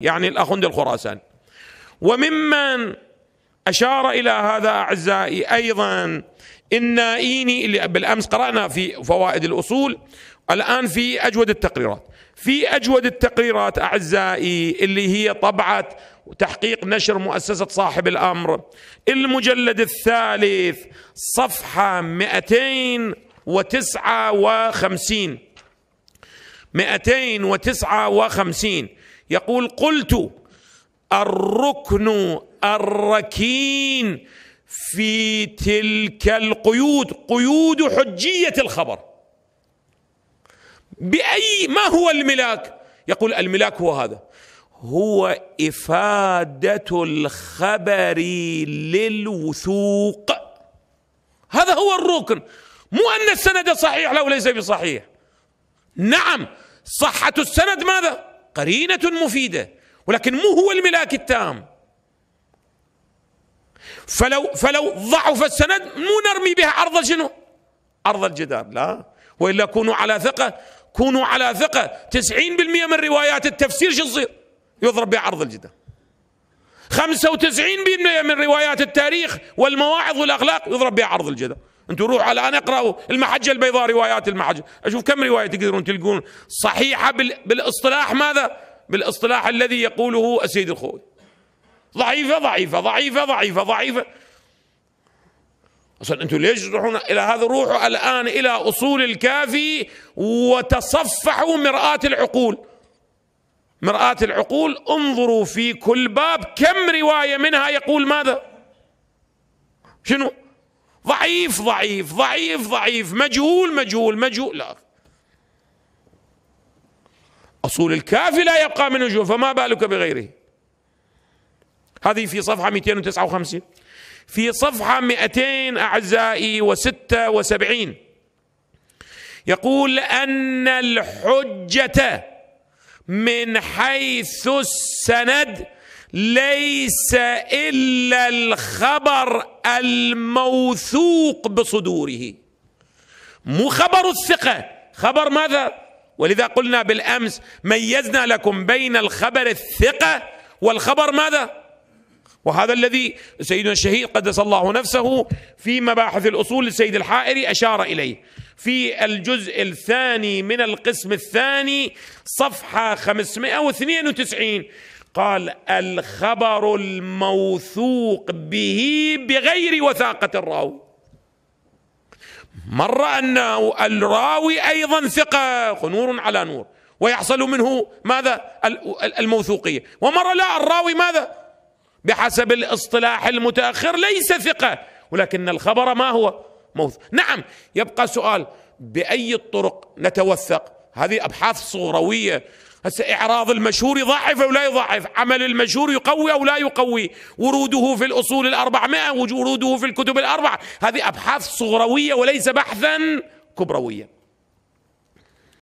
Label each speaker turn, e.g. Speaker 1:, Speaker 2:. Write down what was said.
Speaker 1: يعني الأخند الخراسان وممن أشار إلى هذا أعزائي أيضا النائيني اللي بالأمس قرأنا في فوائد الأصول الآن في أجود التقريرات في أجود التقريرات أعزائي اللي هي طبعت تحقيق نشر مؤسسة صاحب الأمر المجلد الثالث صفحة 259 259 يقول قلت الركن الركين في تلك القيود قيود حجيه الخبر باي ما هو الملاك يقول الملاك هو هذا هو افاده الخبر للوثوق هذا هو الركن مو ان السند صحيح لو ليس بصحيح نعم صحه السند ماذا قرينة مفيدة ولكن مو هو الملاك التام فلو فلو ضعف السند مو نرمي بها عرض شنو؟ عرض الجدار لا والا كونوا على ثقه كونوا على ثقه 90% من روايات التفسير شو تصير؟ يضرب عرض الجدار 95% من روايات التاريخ والمواعظ والاخلاق يضرب بها عرض الجدار انتم روحوا الان اقرأوا المحجة البيضاء روايات المحجة أشوف كم رواية تقدرون تلقون صحيحة بالاصطلاح ماذا بالاصطلاح الذي يقوله السيد الخوي ضعيفة ضعيفة ضعيفة ضعيفة ضعيفة اصلا انتم ليش تروحون الى هذا روحوا الان الى اصول الكافي وتصفحوا مرآة العقول مرآة العقول انظروا في كل باب كم رواية منها يقول ماذا شنو ضعيف ضعيف ضعيف ضعيف مجهول مجهول مجهول لا أصول الكافي لا يبقى منه وجوه فما بالك بغيره هذه في صفحة 259 في صفحة 200 أعزائي وستة وسبعين يقول أن الحجة من حيث السند ليس الا الخبر الموثوق بصدوره مو خبر الثقه خبر ماذا ولذا قلنا بالامس ميزنا لكم بين الخبر الثقه والخبر ماذا وهذا الذي سيدنا الشهيد قدس الله نفسه في مباحث الاصول للسيد الحائري اشار اليه في الجزء الثاني من القسم الثاني صفحه 592 قال الخبر الموثوق به بغير وثاقه الراوي مرة انه الراوي ايضا ثقه نور على نور ويحصل منه ماذا الموثوقيه ومره لا الراوي ماذا بحسب الاصطلاح المتاخر ليس ثقه ولكن الخبر ما هو موثوق نعم يبقى سؤال باي الطرق نتوثق هذه ابحاث صورويه هسه إعراض المشهور يضعف أو لا يضعف عمل المشهور يقوي أو لا يقوي وروده في الأصول الأربعمائة وروده في الكتب الأربع هذه أبحاث صغروية وليس بحثا كبرويا